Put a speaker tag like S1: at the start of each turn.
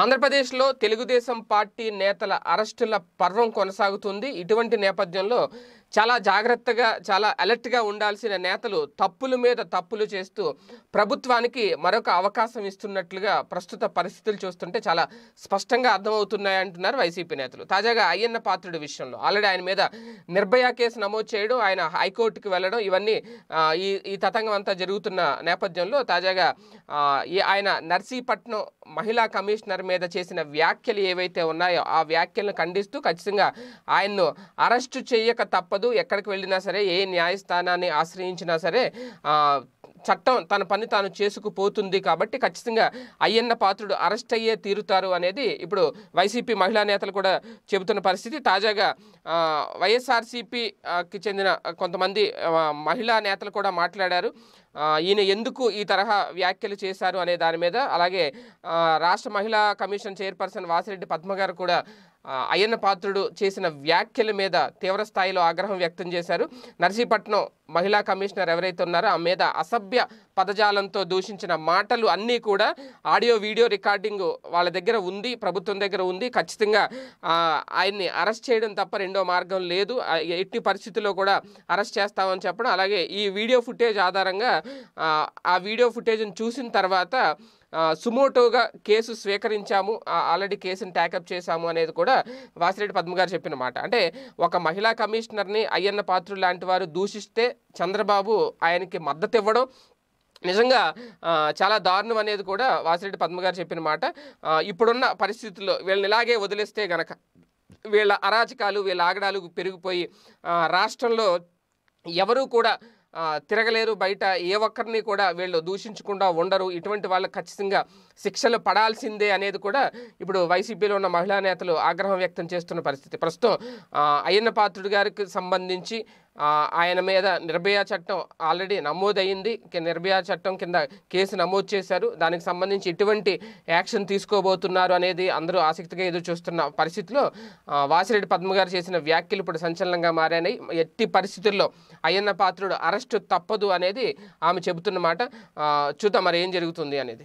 S1: ఆంధ్రప్రదేశ్లో తెలుగుదేశం పార్టీ నేతల అరెస్టుల పర్వం కొనసాగుతుంది ఇటువంటి నేపథ్యంలో చాలా జాగ్రత్తగా చాలా అలర్ట్గా ఉండాల్సిన నేతలు తప్పుల మీద తప్పులు చేస్తూ ప్రభుత్వానికి మరొక అవకాశం ఇస్తున్నట్లుగా ప్రస్తుత పరిస్థితులు చూస్తుంటే చాలా స్పష్టంగా అర్థమవుతున్నాయంటున్నారు వైసీపీ నేతలు తాజాగా అయ్యన్న పాత్రుడి విషయంలో ఆల్రెడీ ఆయన మీద నిర్భయ కేసు నమోదు చేయడం ఆయన హైకోర్టుకు వెళ్ళడం ఇవన్నీ ఈ ఈ తతంగం అంతా జరుగుతున్న నేపథ్యంలో తాజాగా ఆయన నర్సీపట్నం మహిళా కమిషనర్ మీద చేసిన వ్యాఖ్యలు ఏవైతే ఉన్నాయో ఆ వ్యాఖ్యలను ఖండిస్తూ ఖచ్చితంగా ఆయన్ను అరెస్టు చేయక తప్ప తప్పదు ఎక్కడికి వెళ్ళినా సరే ఏ న్యాయస్థానాన్ని ఆశ్రయించినా సరే చట్టం తన పని తాను చేసుకుపోతుంది కాబట్టి ఖచ్చితంగా అయ్యన్న పాత్రుడు అరెస్ట్ అయ్యే తీరుతారు అనేది ఇప్పుడు వైసీపీ మహిళా నేతలు కూడా చెబుతున్న పరిస్థితి తాజాగా వైఎస్ఆర్సీపీకి చెందిన కొంతమంది మహిళా నేతలు కూడా మాట్లాడారు ఈయన ఎందుకు ఈ తరహా వ్యాఖ్యలు చేశారు అనే దాని మీద అలాగే రాష్ట్ర మహిళా కమిషన్ చైర్పర్సన్ వాసిరెడ్డి పద్మ గారు కూడా అయ్యన్న పాత్రుడు చేసిన వ్యాఖ్యల మీద తీవ్ర స్థాయిలో ఆగ్రహం వ్యక్తం చేశారు నర్సీపట్నం మహిళా కమిషనర్ ఎవరైతే ఉన్నారో ఆ మీద అసభ్య పదజాలంతో దూషించిన మాటలు అన్నీ కూడా ఆడియో వీడియో రికార్డింగ్ వాళ్ళ దగ్గర ఉంది ప్రభుత్వం దగ్గర ఉంది ఖచ్చితంగా ఆయన్ని అరెస్ట్ చేయడం తప్ప రెండో మార్గం లేదు ఎట్టి పరిస్థితుల్లో కూడా అరెస్ట్ చేస్తామని చెప్పడం అలాగే ఈ వీడియో ఫుటేజ్ ఆధారంగా ఆ వీడియో ఫుటేజ్ని చూసిన తర్వాత సుమోటోగా కేసు స్వీకరించాము ఆల్రెడీ కేసును ట్యాకప్ చేశాము అనేది కూడా వాసిరెడ్డి పద్మ గారు చెప్పిన మాట అంటే ఒక మహిళా కమిషనర్ని అయ్యన్న పాత్రులు లాంటి వారు దూషిస్తే చంద్రబాబు ఆయనకి మద్దతు ఇవ్వడం నిజంగా చాలా దారుణం అనేది కూడా వాసిరెడ్డి పద్మ గారు చెప్పిన మాట ఇప్పుడున్న పరిస్థితుల్లో వీళ్ళని ఇలాగే వదిలేస్తే గనక వీళ్ళ అరాచకాలు వీళ్ళ ఆగడాలు పెరిగిపోయి రాష్ట్రంలో ఎవరూ కూడా తిరగలేరు బయట ఏ ఒక్కరిని కూడా వీళ్ళు దూషించకుండా ఉండరు ఇటువంటి వాళ్ళు ఖచ్చితంగా శిక్షలు పడాల్సిందే అనేది కూడా ఇప్పుడు వైసీపీలో ఉన్న మహిళా నేతలు ఆగ్రహం వ్యక్తం చేస్తున్న పరిస్థితి ప్రస్తుతం అయ్యన్న పాత్రుడు గారికి సంబంధించి ఆయన మీద నిర్భయ చట్టం ఆల్రెడీ నమోదయ్యింది నిర్భయ చట్టం కింద కేసు నమోదు చేశారు దానికి సంబంధించి ఎటువంటి యాక్షన్ తీసుకోబోతున్నారు అనేది అందరూ ఆసక్తిగా ఎదురు చూస్తున్న పరిస్థితిలో వాసిరెడ్డి పద్మగారు చేసిన వ్యాఖ్యలు ఇప్పుడు సంచలనంగా మారాయి ఎట్టి పరిస్థితుల్లో అయ్యన్న పాత్రుడు అరెస్టు తప్పదు అనేది ఆమె చెబుతున్నమాట చూద్దాం మరి ఏం జరుగుతుంది అనేది